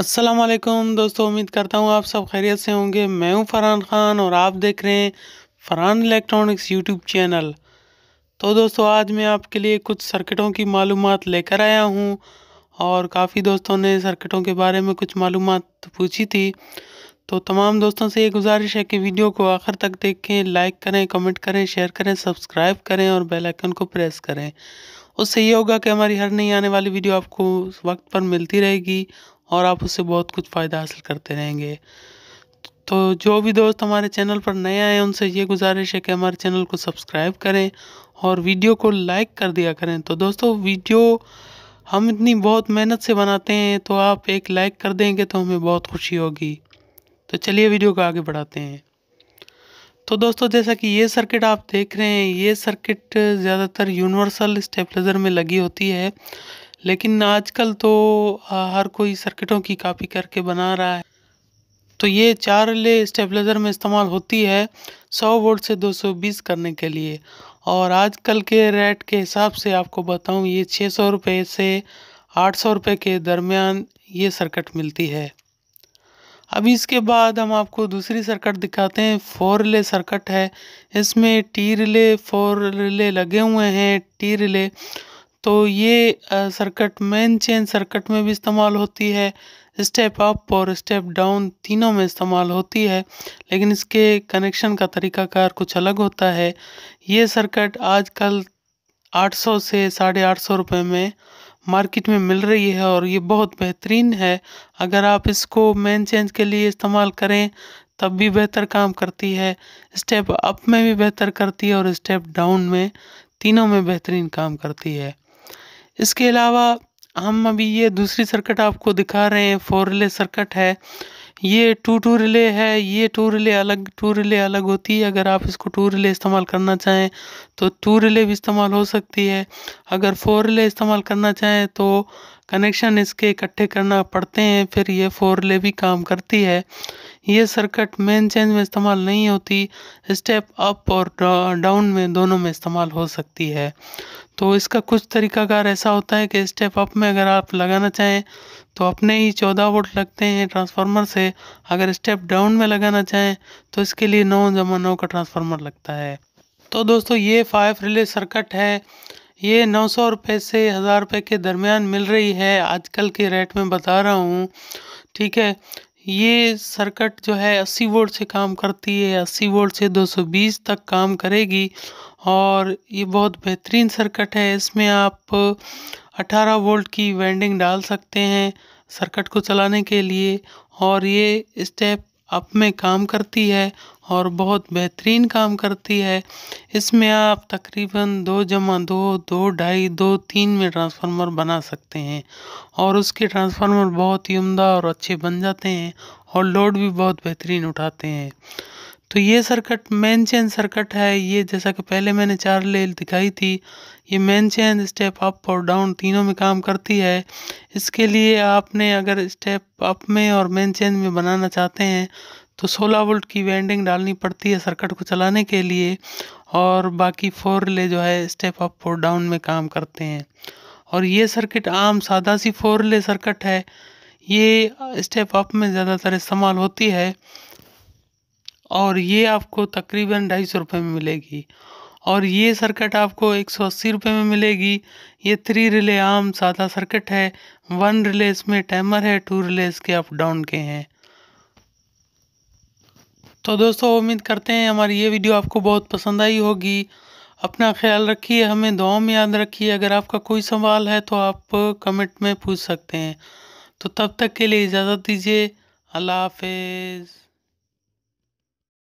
असलम दोस्तों उम्मीद करता हूँ आप सब खैरियत से होंगे मैं हूँ फरहान ख़ान और आप देख रहे हैं फरहान इलेक्ट्रॉनिक्स यूट्यूब चैनल तो दोस्तों आज मैं आपके लिए कुछ सर्किटों की मालूम लेकर आया हूँ और काफ़ी दोस्तों ने सर्किटों के बारे में कुछ मालूम पूछी थी तो तमाम दोस्तों से ये गुजारिश है कि वीडियो को आखिर तक देखें लाइक करें कमेंट करें शेयर करें सब्सक्राइब करें और बेल आइकन को प्रेस करें उससे ये होगा कि हमारी हर नई आने वाली वीडियो आपको वक्त पर मिलती रहेगी और आप उससे बहुत कुछ फ़ायदा हासिल करते रहेंगे तो जो भी दोस्त हमारे चैनल पर नए आए उनसे ये गुजारिश है कि हमारे चैनल को सब्सक्राइब करें और वीडियो को लाइक कर दिया करें तो दोस्तों वीडियो हम इतनी बहुत मेहनत से बनाते हैं तो आप एक लाइक कर देंगे तो हमें बहुत खुशी होगी तो चलिए वीडियो को आगे बढ़ाते हैं तो दोस्तों जैसा कि ये सर्किट आप देख रहे हैं ये सर्किट ज़्यादातर यूनिवर्सल स्टेपलाइजर में लगी होती है लेकिन आजकल तो हर कोई सर्किटों की कापी करके बना रहा है तो ये चार ले स्टेबलाइज़र में इस्तेमाल होती है 100 वोल्ट से 220 करने के लिए और आजकल के रेट के हिसाब से आपको बताऊं ये छः सौ रुपये से आठ सौ रुपये के दरमियान ये सर्किट मिलती है अब इसके बाद हम आपको दूसरी सर्किट दिखाते हैं फोर ले सर्किट है इसमें टी रिले फोर रिले लगे हुए हैं टी रिले तो ये सर्किट मेन चेन सर्किट में भी इस्तेमाल होती है स्टेप अप और स्टेप डाउन तीनों में इस्तेमाल होती है लेकिन इसके कनेक्शन का तरीकाकार कुछ अलग होता है ये सर्किट आजकल 800 से साढ़े आठ सौ रुपये में मार्केट में मिल रही है और ये बहुत बेहतरीन है अगर आप इसको मेन चेंज के लिए इस्तेमाल करें तब भी बेहतर काम करती है स्टेप अप में भी बेहतर करती है और स्टेप डाउन में तीनों में बेहतरीन काम करती है इसके अलावा हम अभी ये दूसरी सर्किट आपको दिखा रहे हैं फोर रिले सर्किट है ये टू टू रिले है ये टू रिले अलग टू रिले अलग होती है अगर आप इसको टू रिले इस्तेमाल करना चाहें तो टू रिले भी इस्तेमाल हो सकती है अगर फोर रिले इस्तेमाल करना चाहें तो कनेक्शन इसके इकट्ठे करना पड़ते हैं फिर ये फोर रिले भी काम करती है ये सर्किट मेन चेंज में इस्तेमाल नहीं होती स्टेप अप और डाउन में दोनों में इस्तेमाल हो सकती है तो इसका कुछ तरीकाकार ऐसा होता है कि स्टेप अप में अगर आप लगाना चाहें तो अपने ही चौदह वोल्ट लगते हैं ट्रांसफार्मर से अगर स्टेप डाउन में लगाना चाहें तो इसके लिए नौ जमा नौ का ट्रांसफार्मर लगता है तो दोस्तों ये फाइव रिले सर्किट है ये नौ सौ रुपये से हज़ार रुपये के दरमियान मिल रही है आजकल के रेट में बता रहा हूँ ठीक है ये सर्किट जो है 80 वोल्ट से काम करती है 80 वोल्ट से 220 तक काम करेगी और ये बहुत बेहतरीन सर्किट है इसमें आप 18 वोल्ट की वेंडिंग डाल सकते हैं सर्किट को चलाने के लिए और ये स्टेप अप में काम करती है और बहुत बेहतरीन काम करती है इसमें आप तकरीबन दो जमा दो दो ढाई दो तीन में ट्रांसफार्मर बना सकते हैं और उसके ट्रांसफार्मर बहुत ही उमदा और अच्छे बन जाते हैं और लोड भी बहुत बेहतरीन उठाते हैं तो ये सर्किट मेन चेन सर्किट है ये जैसा कि पहले मैंने चार ले दिखाई थी ये मेन चेन स्टेप अप और डाउन तीनों में काम करती है इसके लिए आपने अगर स्टेप अप में और मेन चेन में बनाना चाहते हैं तो 16 वोल्ट की वेंडिंग डालनी पड़ती है सर्किट को चलाने के लिए और बाकी फोर ले जो है स्टेप अप और डाउन में काम करते हैं और ये सर्किट आम सादा सी फोर ले सर्किट है ये स्टेप अप में ज़्यादातर इस्तेमाल होती है और ये आपको तकरीबन ढाई सौ रुपये में मिलेगी और ये सर्किट आपको एक सौ अस्सी रुपये में मिलेगी ये थ्री रिले आम सादा सर्किट है वन रिले इसमें टाइमर है टू रिले इसके अप डाउन के हैं तो दोस्तों उम्मीद करते हैं हमारी ये वीडियो आपको बहुत पसंद आई होगी अपना ख्याल रखिए हमें दुआ में याद रखिए अगर आपका कोई सवाल है तो आप कमेंट में पूछ सकते हैं तो तब तक के लिए इजाज़त दीजिए अल्लाह हाफिज़